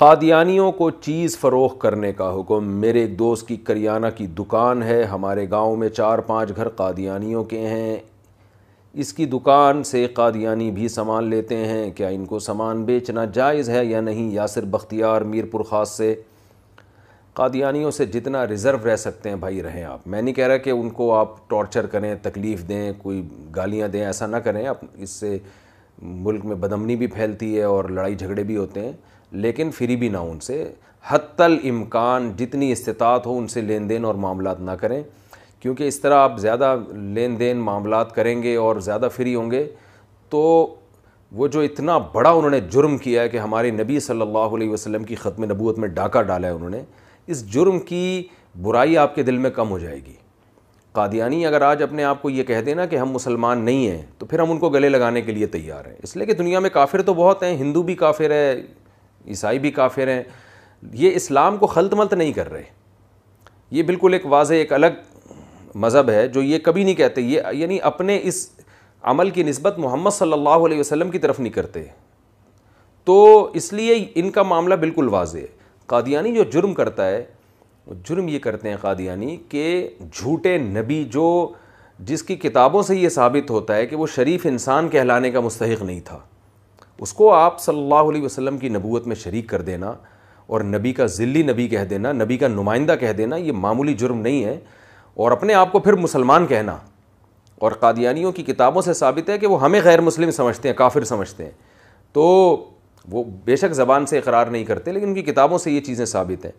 कादियानियों को चीज़ फ़रोख करने का हुक्म मेरे एक दोस्त की करियाना की दुकान है हमारे गांव में चार पांच घर कादियानियों के हैं इसकी दुकान से कादियानी भी सामान लेते हैं क्या इनको सामान बेचना जायज़ है या नहीं यासिर बख्तियार मीरपुर ख़ास से कादियानियों से जितना रिज़र्व रह सकते हैं भाई रहें आप मैं नहीं कह रहा कि उनको आप टॉर्चर करें तकलीफ़ दें कोई गालियाँ दें ऐसा ना करें आप इससे मुल्क में बदमनी भी फैलती है और लड़ाई झगड़े भी होते हैं लेकिन फ्री भी ना उनसे हत्तल इम्कान जितनी इस्तात हो उनसे लेन देन और मामला ना करें क्योंकि इस तरह आप ज़्यादा लेन देन मामला करेंगे और ज़्यादा फ्री होंगे तो वो जो इतना बड़ा उन्होंने जुर्म किया है कि हमारे नबी सल्लल्लाहु अलैहि वसल्लम की ख़त्म नबूत में डाका डाला है उन्होंने इस जुर्म की बुराई आपके दिल में कम हो जाएगी कादियानी अगर आज अपने आप को ये कह देना कि हम मुसलमान नहीं हैं तो फिर हम उनको गले लगाने के लिए तैयार हैं इसलिए कि दुनिया में काफिर तो बहुत हैं हिंदू भी काफिर है ईसाई भी काफिर हैं ये इस्लाम को खलत मलत नहीं कर रहे ये बिल्कुल एक वाज एक अलग मज़हब है जो ये कभी नहीं कहते ये यानी अपने इस अमल की नस्बत मोहम्मद सल्लल्लाहु अलैहि की तरफ नहीं करते तो इसलिए इनका मामला बिल्कुल वाज है कादियानी जो जुर्म करता है जुर्म ये करते हैं कादियानी के झूठे नबी जो जिसकी किताबों से ये साबित होता है कि वो शरीफ इंसान कहलाने का मुस्तक नहीं था उसको आप सल्लल्लाहु अलैहि वसल्लम की नबूत में शरीक कर देना और नबी का ज़िल्ली नबी कह देना नबी का नुमाइंदा कह देना ये मामूली जुर्म नहीं है और अपने आप को फिर मुसलमान कहना और कादियानियों की किताबों से साबित है कि वो हमें गैर मुस्लिम समझते हैं काफिर समझते हैं तो वो बेशक ज़बान से इकरार नहीं करते लेकिन उनकी किताबों से ये चीज़ें साबित हैं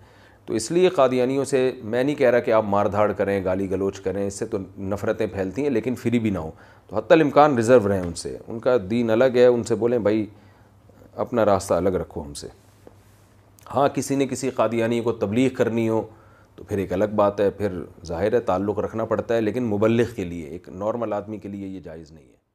तो इसलिए कादियानियों से मैं नहीं कह रहा कि आप मार धाड़ करें गाली गलोच करें इससे तो नफ़रतें फैलती हैं लेकिन फ्री भी ना हो तो हतमकान रिज़र्व रहें उनसे उनका दीन अलग है उनसे बोलें भाई अपना रास्ता अलग रखो हमसे हाँ किसी ने किसी कादियानी को तबलीग करनी हो तो फिर एक अलग बात है फिर जाहिर है ताल्लुक़ रखना पड़ता है लेकिन मुबलग के लिए एक नॉर्मल आदमी के लिए ये जायज़ नहीं है